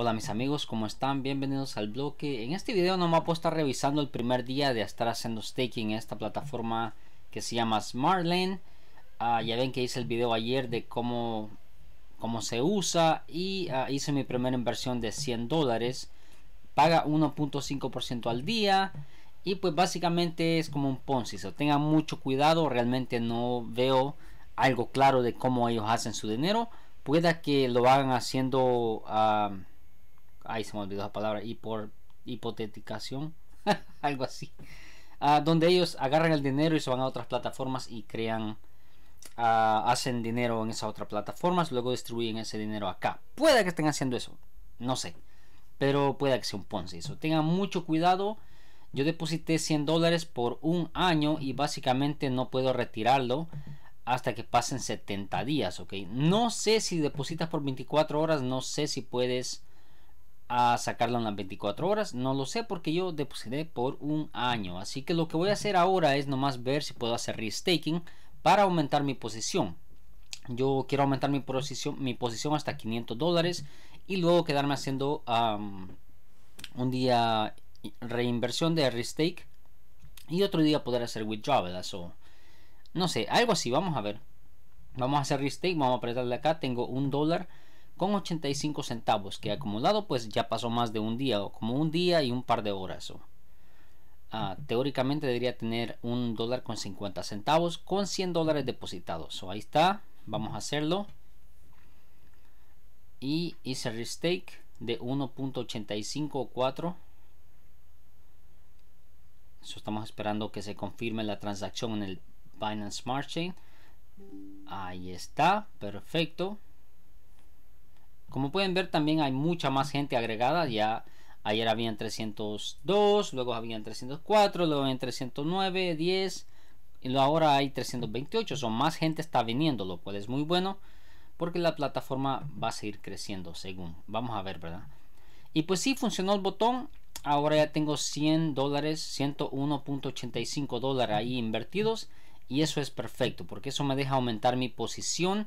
Hola mis amigos, ¿cómo están? Bienvenidos al bloque. En este video no me a estar revisando el primer día de estar haciendo staking en esta plataforma que se llama Smartlane. Ah, ya ven que hice el video ayer de cómo, cómo se usa y ah, hice mi primera inversión de 100 dólares. Paga 1.5% al día y pues básicamente es como un Ponzi. tengan mucho cuidado, realmente no veo algo claro de cómo ellos hacen su dinero. Pueda que lo hagan haciendo... Ah, Ahí se me olvidó la palabra, y por hipoteticación, algo así, ah, donde ellos agarran el dinero y se van a otras plataformas y crean, ah, hacen dinero en esas otras plataformas, luego distribuyen ese dinero acá. Puede que estén haciendo eso, no sé, pero puede que sea un ponce. Eso tengan mucho cuidado. Yo deposité 100 dólares por un año y básicamente no puedo retirarlo hasta que pasen 70 días, ¿ok? No sé si depositas por 24 horas, no sé si puedes a sacarla en las 24 horas no lo sé porque yo deposité por un año así que lo que voy a hacer ahora es nomás ver si puedo hacer restaking para aumentar mi posición yo quiero aumentar mi posición mi posición hasta 500 dólares y luego quedarme haciendo un día reinversión de restake y otro día poder hacer withdrawal o no sé algo así vamos a ver vamos a hacer restake vamos a apretarle acá tengo un dólar con 85 centavos que acumulado pues ya pasó más de un día o como un día y un par de horas. Ah, teóricamente debería tener un dólar con 50 centavos con 100 dólares depositados. ahí está, vamos a hacerlo. Y hice restake de 1.854. estamos esperando que se confirme la transacción en el Binance Smart Chain. Ahí está, perfecto. Como pueden ver también hay mucha más gente agregada. Ya ayer habían 302, luego habían 304, luego habían 309, 10 y ahora hay 328. Son más gente está viniendo, lo cual es muy bueno porque la plataforma va a seguir creciendo según. Vamos a ver, ¿verdad? Y pues sí funcionó el botón. Ahora ya tengo 100 dólares, 101.85 dólares ahí invertidos. Y eso es perfecto porque eso me deja aumentar mi posición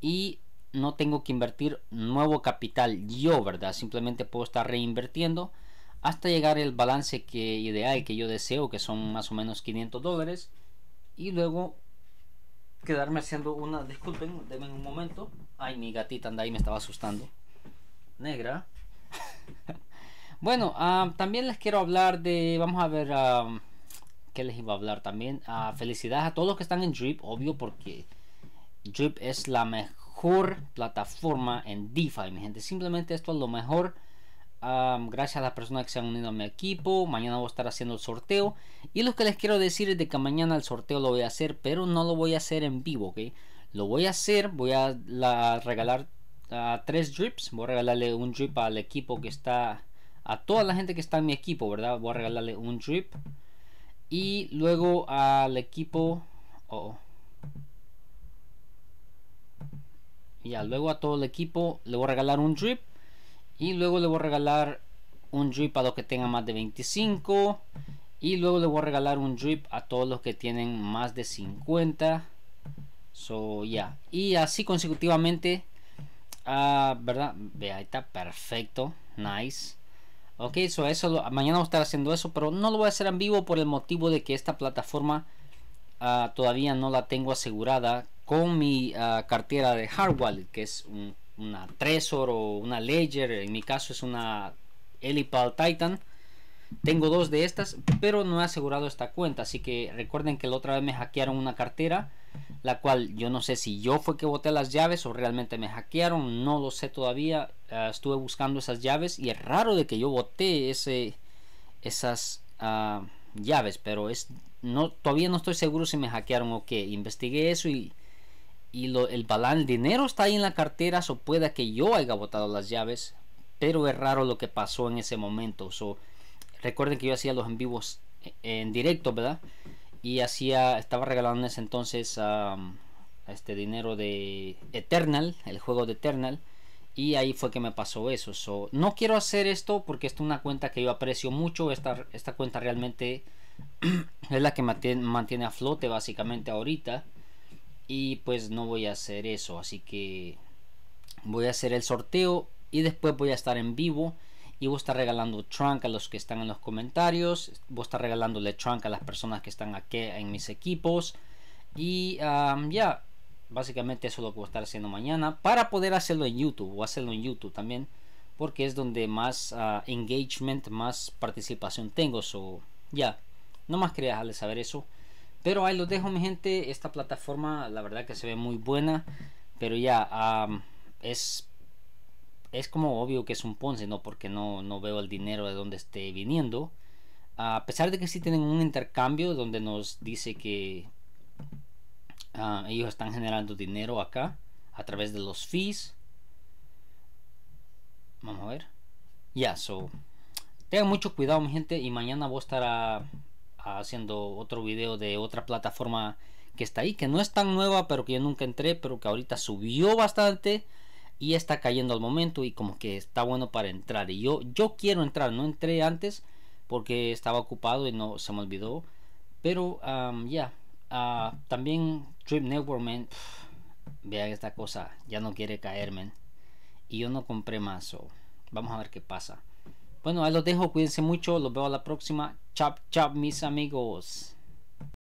y no tengo que invertir nuevo capital yo, ¿verdad? Simplemente puedo estar reinvirtiendo hasta llegar el balance que ideal que yo deseo, que son más o menos 500 dólares, y luego quedarme haciendo una, disculpen, denme un momento, ay mi gatita anda ahí, me estaba asustando, negra. bueno, ah, también les quiero hablar de, vamos a ver, ah, ¿qué les iba a hablar también? a ah, felicidades a todos los que están en Drip, obvio, porque Drip es la mejor plataforma en DeFi, mi gente. Simplemente esto es lo mejor. gracias a las personas que se han unido a mi equipo. Mañana voy a estar haciendo el sorteo. Y lo que les quiero decir es de que mañana el sorteo lo voy a hacer, pero no lo voy a hacer en vivo, ¿ok? Lo voy a hacer, voy a regalar a tres drips. Voy a regalarle un drip al equipo que está, a toda la gente que está en mi equipo, ¿verdad? Voy a regalarle un drip. Y luego al equipo y ya luego a todo el equipo le voy a regalar un drip y luego le voy a regalar un drip a los que tengan más de 25 y luego le voy a regalar un drip a todos los que tienen más de 50 so ya y así consecutivamente ah, verdad vea, ahí está perfecto nice ok so eso mañana voy a estar haciendo eso pero no lo voy a hacer en vivo por el motivo de que esta plataforma Ah, todavía no la tengo asegurada con mi ah, cartera de hardware que es un, una Trezor o una Ledger, en mi caso es una Elipal Titan. Tengo dos de estas, pero no he asegurado esta cuenta, así que recuerden que la otra vez me hackearon una cartera, la cual yo no sé si yo fue que boté las llaves o realmente me hackearon, no lo sé todavía, ah, estuve buscando esas llaves y es raro de que yo boté ese, esas llaves, pero es todavía no estoy seguro si me hackearon o qué. Investigué eso y, y lo, el balán, dinero está ahí en la cartera, o so pueda que yo haya botado las llaves, pero es raro lo que pasó en ese momento. So, recuerden que yo hacía los en vivos eh, en directo, ¿verdad? Y hacía, estaba regalando en ese entonces este dinero de Eternal, el juego de Eternal. Y ahí fue que me pasó eso. no quiero hacer esto porque esta es una cuenta que yo aprecio mucho. Esta, esta cuenta realmente es la que mantiene, a flote básicamente ahorita. Y pues no voy a hacer eso, así que voy a hacer el sorteo y después voy a estar en vivo y voy a estar regalando trunk a los que están en los comentarios, voy a estar regalándole trunk a las personas que están aquí en mis equipos y ya, básicamente eso es lo que voy a estar haciendo mañana para poder hacerlo en YouTube o hacerlo en YouTube también porque es donde más ah, engagement, más participación tengo, so ya. No más quería dejarles saber eso. Pero ahí los dejo, mi gente. Esta plataforma, la verdad que se ve muy buena. Pero ya, es, es como obvio que es un Ponce, ¿no? Porque no, no veo el dinero de donde esté viniendo. A pesar de que sí tienen un intercambio donde nos dice que ah, ellos están generando dinero acá a través de los fees. Vamos a ver. Ya, so. Tengan mucho cuidado, mi gente. Y mañana vos a haciendo otro video de otra plataforma que está ahí, que no es tan nueva, pero que yo nunca entré, pero que ahorita subió bastante y está cayendo al momento y como que está bueno para entrar. Y yo, yo quiero entrar, no entré antes porque estaba ocupado y no se me olvidó. Pero ya, ah, también Trip Network, man, vean esta cosa, ya no quiere caerme Y yo no compré más, so. vamos a ver qué pasa. Bueno, ahí los dejo, cuídense mucho, los veo a la próxima. Chap, chap, mis amigos.